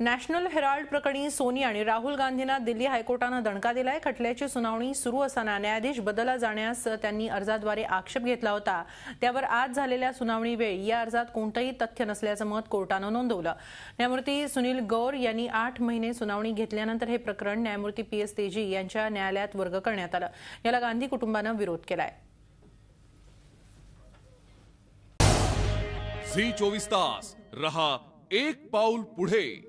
national Herald प्रकरणी Sony आणि राहुल गांधींना दिल्ली हायकोर्टानं दणका दिलाय खटल्याची सुनावणी सुरू असताना न्यायाधीश बदला जाण्यास त्यांनी अर्जाद्वारे आक्षेप घेतला होता त्यावर आज झालेल्या सुनावणीवेळी या अर्जात कोणतंही तथ्य नसल्याचं मत कोर्टानं नोंदवलं न्यायमूर्ती सुनील गौर यांनी आठ महिने सुनावणी घेतल्यानंतर हे प्रकरण न्यायमूर्ती पी एस तेजी यांच्या न्यायालयात वर्ग करण्यात आलं याला गांधी कुटुंबानं विरोध केलाय झी चोवीस तास रहा एक पाऊल पुढे